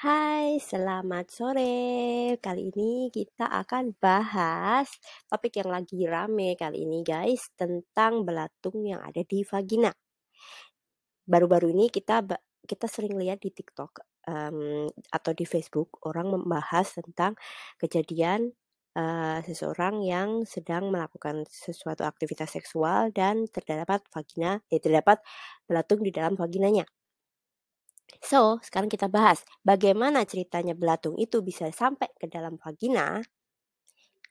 Hai, selamat sore. Kali ini kita akan bahas topik yang lagi rame kali ini guys tentang belatung yang ada di vagina. Baru-baru ini kita kita sering lihat di TikTok um, atau di Facebook orang membahas tentang kejadian uh, seseorang yang sedang melakukan sesuatu aktivitas seksual dan terdapat vagina, eh, terdapat belatung di dalam vaginanya. So, sekarang kita bahas bagaimana ceritanya belatung itu bisa sampai ke dalam vagina.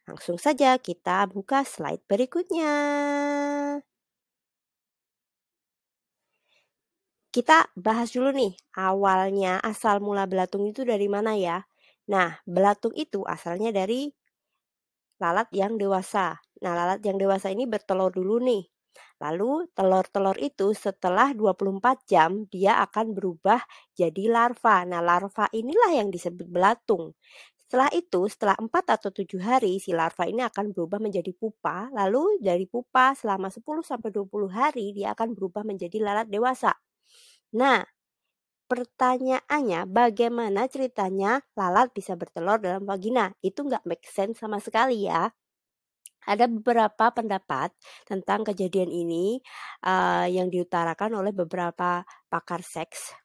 Langsung saja kita buka slide berikutnya. Kita bahas dulu nih awalnya asal mula belatung itu dari mana ya. Nah, belatung itu asalnya dari lalat yang dewasa. Nah, lalat yang dewasa ini bertelur dulu nih. Lalu telur-telur itu setelah 24 jam dia akan berubah jadi larva. Nah, larva inilah yang disebut belatung. Setelah itu, setelah 4 atau 7 hari, si larva ini akan berubah menjadi pupa. Lalu dari pupa selama 10 sampai 20 hari dia akan berubah menjadi lalat dewasa. Nah, pertanyaannya bagaimana ceritanya lalat bisa bertelur dalam vagina? Itu nggak make sense sama sekali ya ada beberapa pendapat tentang kejadian ini uh, yang diutarakan oleh beberapa pakar seks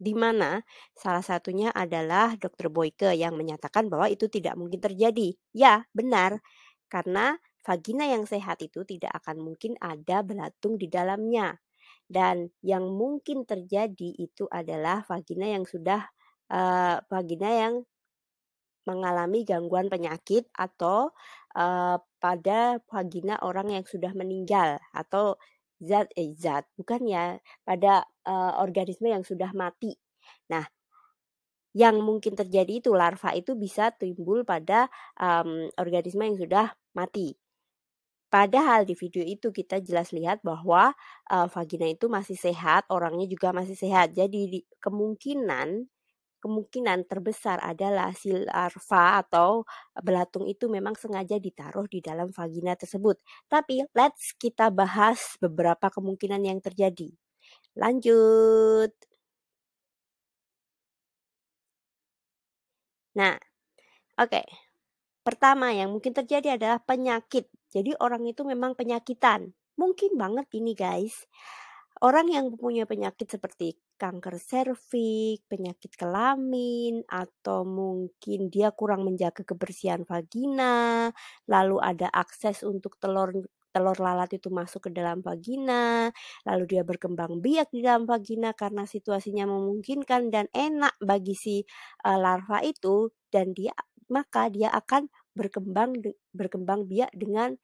di mana salah satunya adalah Dr. Boyke yang menyatakan bahwa itu tidak mungkin terjadi. Ya, benar. Karena vagina yang sehat itu tidak akan mungkin ada belatung di dalamnya. Dan yang mungkin terjadi itu adalah vagina yang sudah uh, vagina yang mengalami gangguan penyakit atau uh, pada vagina orang yang sudah meninggal atau zat eh zat bukan ya pada uh, organisme yang sudah mati. Nah, yang mungkin terjadi itu larva itu bisa timbul pada um, organisme yang sudah mati. Padahal di video itu kita jelas lihat bahwa uh, vagina itu masih sehat, orangnya juga masih sehat. Jadi di, kemungkinan kemungkinan terbesar adalah si larva atau belatung itu memang sengaja ditaruh di dalam vagina tersebut. Tapi let's kita bahas beberapa kemungkinan yang terjadi. Lanjut. Nah, oke. Okay. Pertama yang mungkin terjadi adalah penyakit. Jadi orang itu memang penyakitan. Mungkin banget ini guys. Orang yang punya penyakit seperti kanker serviks, penyakit kelamin, atau mungkin dia kurang menjaga kebersihan vagina, lalu ada akses untuk telur telur lalat itu masuk ke dalam vagina, lalu dia berkembang biak di dalam vagina karena situasinya memungkinkan dan enak bagi si eh, larva itu dan dia maka dia akan berkembang berkembang biak dengan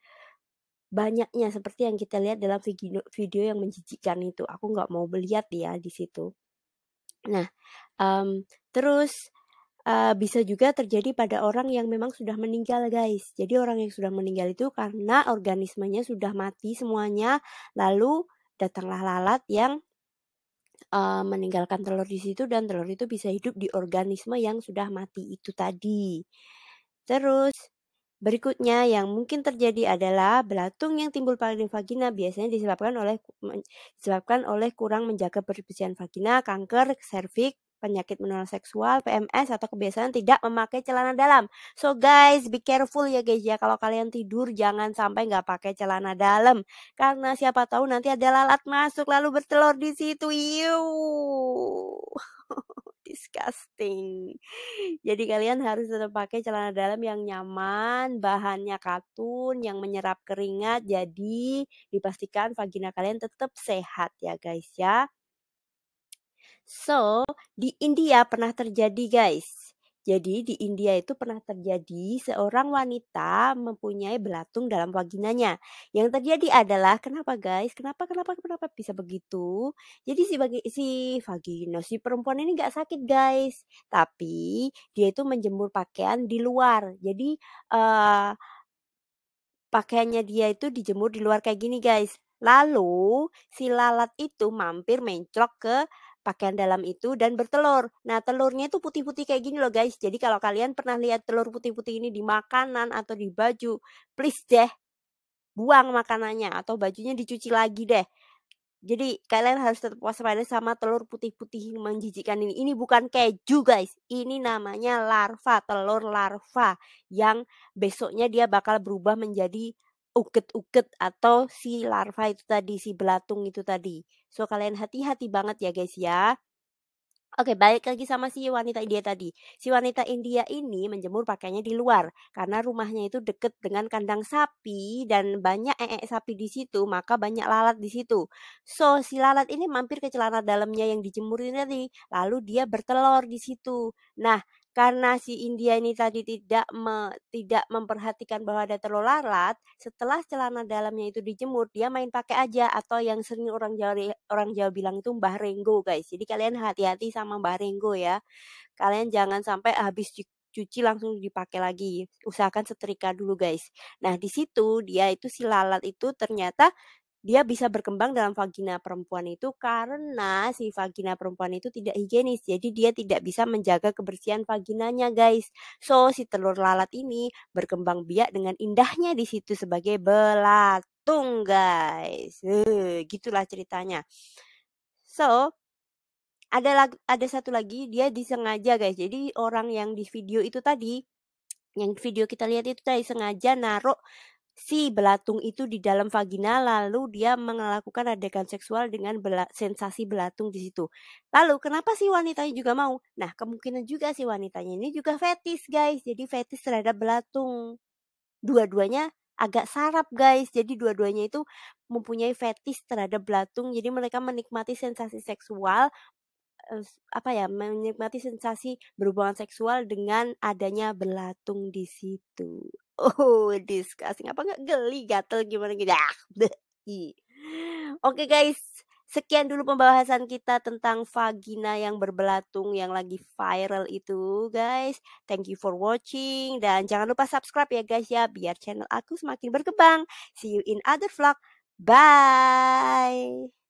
banyaknya seperti yang kita lihat dalam video video yang menjijikan itu aku nggak mau melihat ya di situ nah um, terus uh, bisa juga terjadi pada orang yang memang sudah meninggal guys jadi orang yang sudah meninggal itu karena organismenya sudah mati semuanya lalu datanglah lalat yang uh, meninggalkan telur di situ dan telur itu bisa hidup di organisme yang sudah mati itu tadi terus Berikutnya yang mungkin terjadi adalah belatung yang timbul pada vagina biasanya disebabkan oleh disebabkan oleh kurang menjaga kebersihan vagina, kanker, serviks, penyakit menular seksual, PMS atau kebiasaan tidak memakai celana dalam. So guys, be careful ya guys ya kalau kalian tidur jangan sampai nggak pakai celana dalam karena siapa tahu nanti ada lalat masuk lalu bertelur di situ. Iu. disgusting. Jadi kalian harus tetap pakai celana dalam yang nyaman, bahannya katun yang menyerap keringat. Jadi dipastikan vagina kalian tetap sehat ya guys ya. So, di India pernah terjadi guys jadi di India itu pernah terjadi seorang wanita mempunyai belatung dalam vaginanya. Yang terjadi adalah kenapa guys? Kenapa kenapa kenapa bisa begitu? Jadi si bagi, si vagina si perempuan ini nggak sakit guys, tapi dia itu menjemur pakaian di luar. Jadi uh, pakaiannya dia itu dijemur di luar kayak gini guys. Lalu si lalat itu mampir mencok ke pakaian dalam itu dan bertelur. Nah, telurnya itu putih-putih kayak gini loh guys. Jadi kalau kalian pernah lihat telur putih-putih ini di makanan atau di baju, please deh buang makanannya atau bajunya dicuci lagi deh. Jadi kalian harus tetap waspada sama telur putih-putih yang menjijikan ini. Ini bukan keju guys, ini namanya larva, telur larva yang besoknya dia bakal berubah menjadi uget-uget atau si larva itu tadi, si belatung itu tadi. So kalian hati-hati banget ya guys ya. Oke, balik lagi sama si wanita India tadi. Si wanita India ini menjemur pakainya di luar karena rumahnya itu deket dengan kandang sapi dan banyak ee sapi di situ, maka banyak lalat di situ. So, si lalat ini mampir ke celana dalamnya yang dijemur ini tadi, lalu dia bertelur di situ. Nah, karena si India ini tadi tidak me, tidak memperhatikan bahwa ada telur lalat, setelah celana dalamnya itu dijemur, dia main pakai aja atau yang sering orang Jawa orang Jawa bilang itu Mbah Renggo, guys. Jadi kalian hati-hati sama Mbah Renggo ya. Kalian jangan sampai habis cuci langsung dipakai lagi. Usahakan setrika dulu, guys. Nah, di situ dia itu si lalat itu ternyata dia bisa berkembang dalam vagina perempuan itu karena si vagina perempuan itu tidak higienis. Jadi dia tidak bisa menjaga kebersihan vaginanya, guys. So, si telur lalat ini berkembang biak dengan indahnya di situ sebagai belatung, guys. Uh, gitulah ceritanya. So, ada ada satu lagi dia disengaja, guys. Jadi orang yang di video itu tadi yang video kita lihat itu tadi sengaja naruh si belatung itu di dalam vagina lalu dia melakukan adegan seksual dengan bela sensasi belatung di situ. Lalu kenapa sih wanitanya juga mau? Nah, kemungkinan juga si wanitanya ini juga fetis, guys. Jadi fetis terhadap belatung. Dua-duanya agak sarap, guys. Jadi dua-duanya itu mempunyai fetis terhadap belatung. Jadi mereka menikmati sensasi seksual apa ya menikmati sensasi berhubungan seksual dengan adanya belatung di situ. Oh, disgusting. Apa nggak geli, gatel gimana gitu. Ah, Oke okay, guys, sekian dulu pembahasan kita tentang vagina yang berbelatung yang lagi viral itu guys. Thank you for watching dan jangan lupa subscribe ya guys ya biar channel aku semakin berkembang. See you in other vlog. Bye.